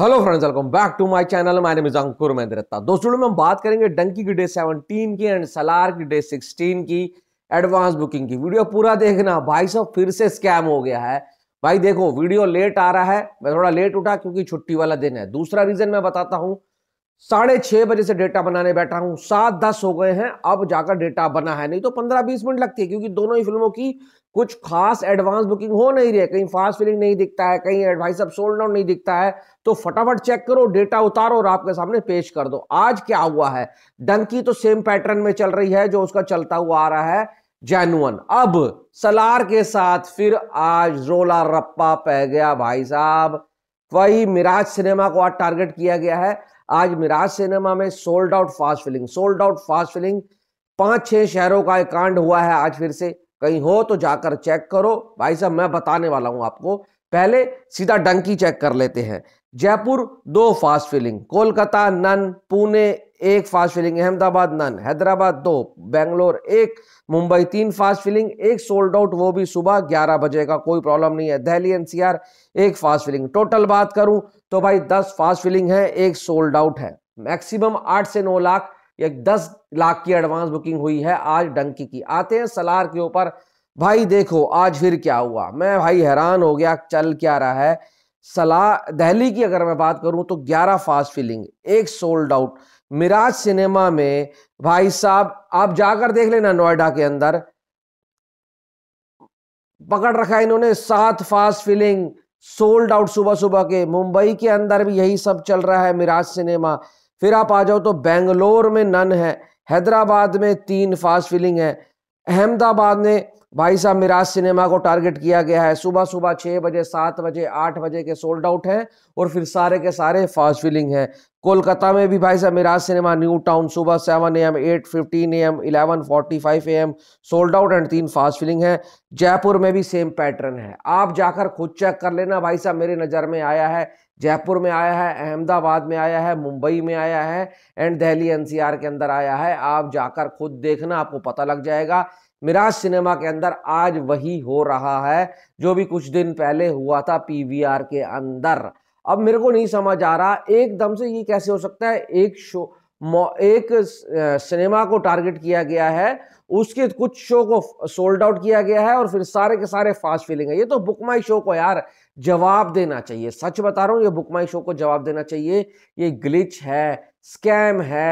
hello friends welcome back to my channel my name is Ankur Mahendrata दोस्तों में हम बात करेंगे डंकी की डे 17 की एंड सलार की डे 16 की एडवांस बुकिंग की वीडियो पूरा देखना भाई साहब फिर से स्कैम हो गया है भाई देखो वीडियो लेट आ रहा है मैं थोड़ा लेट उठा क्योंकि छुट्टी वाला दिन है दूसरा रीजन मैं बताता हूँ साढ़े छः बजे से डेटा बनाने बैठा हूँ सात दस हो गए हैं अब जाकर डेटा बना है नहीं तो पंद्रह बीस मिनट लगती है क्योंकि दोनों ही फिल्मों की कुछ खास एडवांस बुकिंग हो नहीं रही है कहीं फास्ट फिलिंग नहीं दिखता है कहीं एडवाइस अब सोल्ड आउट नहीं दिखता है तो फटाफट चेक करो डेटा उतारो और आपके सामने पेश कर दो आज क्या हुआ है डंकी तो सेम पैटर्न में चल रही है जो उसका चलता हुआ आ रहा है जैनुअन अब सलार के साथ फिर आज रोला रप्पा पै गया भाई साहब वही मिराज सिनेमा को आज टारगेट किया गया है आज मिराज सिनेमा में sold out fast filling sold out fast filling पांच छह शहरों का एक कांड हुआ है आज फिर से कहीं हो तो जाकर चेक करो भाई साहब मैं बताने वाला हूं आपको पहले सीधा डंकी चेक कर लेते हैं जयपुर दो fast filling Kolkata none Pune एक fast filling Ahmedabad none Hyderabad दो बेंगलोर एक मुंबई तीन फास्ट फिलिंग एक सोल्ड आउट वो भी सुबह ग्यारह बजे का कोई प्रॉब्लम नहीं है दिल्ली एनसीआर एक फास्ट फिलिंग टोटल बात करूं तो भाई दस फास्ट फिलिंग है एक सोल्ड आउट है मैक्सिमम आठ से नौ लाख एक दस लाख की एडवांस बुकिंग हुई है आज डंकी की आते हैं सलार के ऊपर भाई देखो आज फिर क्या हुआ मैं भाई हैरान हो गया चल क्या रहा है सलाह दहली की अगर मैं बात करूं तो 11 फास्ट फीलिंग एक सोल्ड आउट मिराज सिनेमा में भाई साहब आप जाकर देख लेना नोएडा के अंदर पकड़ रखा है इन्होंने सात फास्ट फीलिंग सोल्ड आउट सुबह सुबह के मुंबई के अंदर भी यही सब चल रहा है मिराज सिनेमा फिर आप आ जाओ तो बेंगलोर में नन है हैदराबाद में तीन फास्ट फीलिंग है अहमदाबाद में भाई साहब मिराज सिनेमा को टारगेट किया गया है सुबह सुबह छः बजे सात बजे आठ बजे के सोल्ड आउट हैं और फिर सारे के सारे फास्ट फिलिंग हैं कोलकाता में भी भाई साहब मिराज सिनेमा न्यू टाउन सुबह seven A M eight fifteen A M eleven forty five A M sold out and तीन फास्ट फिलिंग है जयपुर में भी सेम पैटर्न है आप जाकर खुद चेक कर लेना भाई साहब मेरे नज़र में आया है जयपुर में आया है अहमदाबाद में आया है मुंबई में आया है एंड दिल्ली एनसीआर के अंदर आया है आप जाकर खुद देखना आपको पता लग जाएगा मिराज सिनेमा के अंदर आज वही हो रहा है जो भी कुछ दिन पहले हुआ था पीवीआर के अंदर अब मेरे को नहीं समझ आ रहा एकदम से ये कैसे हो सकता है एक शो एक सिनेमा को टारगेट किया गया है उसके कुछ शो को सोल्ड आउट किया गया है और फिर सारे के सारे फास्ट फीलिंग है ये तो बुकमाई शो को यार जवाब देना चाहिए सच बता रहा हूँ ये बुकमाई शो को जवाब देना चाहिए ये ग्लिच है स्कैम है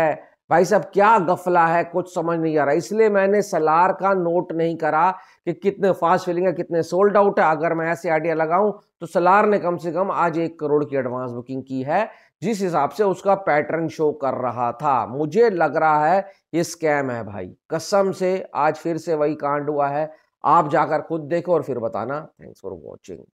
भाई साहब क्या गफला है कुछ समझ नहीं आ रहा इसलिए मैंने सलार का नोट नहीं करा कि कितने फास्ट फिलिंग है कितने सोल्ड आउट है अगर मैं ऐसे आइडिया लगाऊं तो सलार ने कम से कम आज एक करोड़ की एडवांस बुकिंग की है जिस हिसाब से उसका पैटर्न शो कर रहा था मुझे लग रहा है ये स्कैम है भाई कसम से आज फिर से वही कांड हुआ है आप जाकर खुद देखो और फिर बताना थैंक्स फॉर वॉचिंग